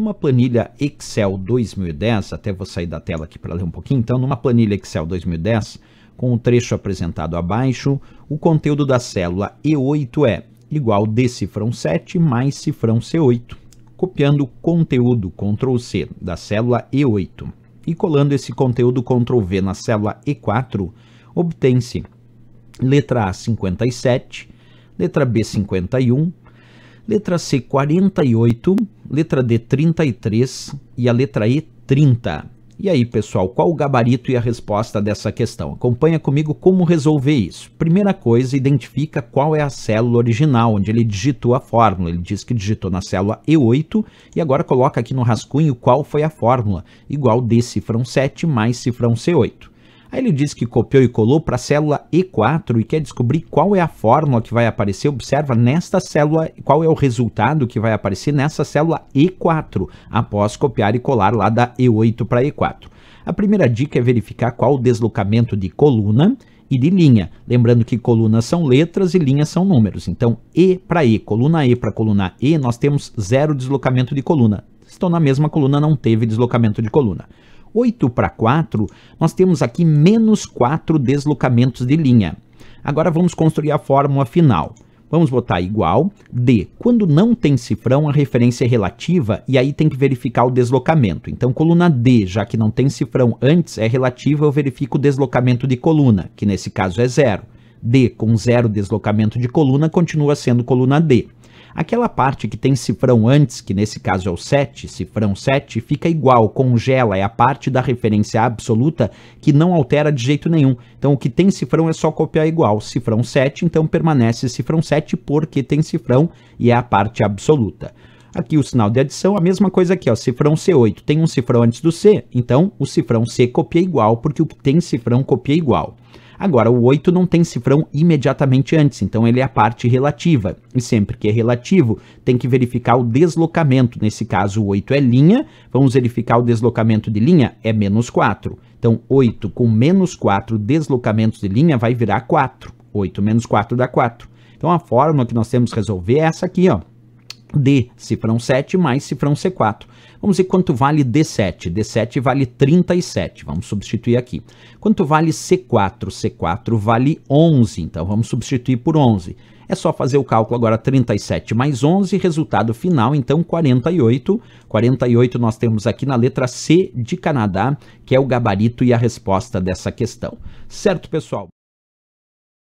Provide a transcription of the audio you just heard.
numa planilha Excel 2010, até vou sair da tela aqui para ler um pouquinho, então, numa planilha Excel 2010, com o trecho apresentado abaixo, o conteúdo da célula E8 é igual D cifrão 7 mais cifrão C8, copiando o conteúdo Ctrl C da célula E8 e colando esse conteúdo Ctrl V na célula E4, obtém-se letra A 57, letra B 51, letra C 48 letra D 33 e a letra E 30. E aí, pessoal, qual o gabarito e a resposta dessa questão? Acompanha comigo como resolver isso. Primeira coisa, identifica qual é a célula original, onde ele digitou a fórmula. Ele diz que digitou na célula E8 e agora coloca aqui no rascunho qual foi a fórmula, igual D cifrão 7 mais cifrão C8. Aí ele diz que copiou e colou para a célula E4 e quer descobrir qual é a fórmula que vai aparecer. Observa nesta célula, qual é o resultado que vai aparecer nessa célula E4 após copiar e colar lá da E8 para E4. A primeira dica é verificar qual o deslocamento de coluna e de linha. Lembrando que colunas são letras e linhas são números. Então, E para E, coluna E para coluna E, nós temos zero deslocamento de coluna. Estão na mesma coluna, não teve deslocamento de coluna. 8 para 4, nós temos aqui menos 4 deslocamentos de linha. Agora vamos construir a fórmula final. Vamos botar igual D. Quando não tem cifrão, a referência é relativa e aí tem que verificar o deslocamento. Então, coluna D, já que não tem cifrão antes, é relativa, eu verifico o deslocamento de coluna, que nesse caso é zero. D com zero deslocamento de coluna continua sendo coluna D. Aquela parte que tem cifrão antes, que nesse caso é o 7, cifrão 7, fica igual, congela, é a parte da referência absoluta que não altera de jeito nenhum. Então o que tem cifrão é só copiar igual, cifrão 7, então permanece cifrão 7 porque tem cifrão e é a parte absoluta. Aqui o sinal de adição, a mesma coisa aqui, ó, cifrão C8. Tem um cifrão antes do C, então o cifrão C copia igual, porque o que tem cifrão copia igual. Agora, o 8 não tem cifrão imediatamente antes, então ele é a parte relativa. E sempre que é relativo, tem que verificar o deslocamento. Nesse caso, o 8 é linha, vamos verificar o deslocamento de linha, é menos 4. Então, 8 com menos 4 deslocamentos de linha vai virar 4. 8 menos 4 dá 4. Então, a fórmula que nós temos que resolver é essa aqui, ó. D, cifrão 7, mais cifrão C4. Vamos ver quanto vale D7. D7 vale 37, vamos substituir aqui. Quanto vale C4? C4 vale 11, então vamos substituir por 11. É só fazer o cálculo agora 37 mais 11, resultado final então 48. 48 nós temos aqui na letra C de Canadá, que é o gabarito e a resposta dessa questão. Certo, pessoal?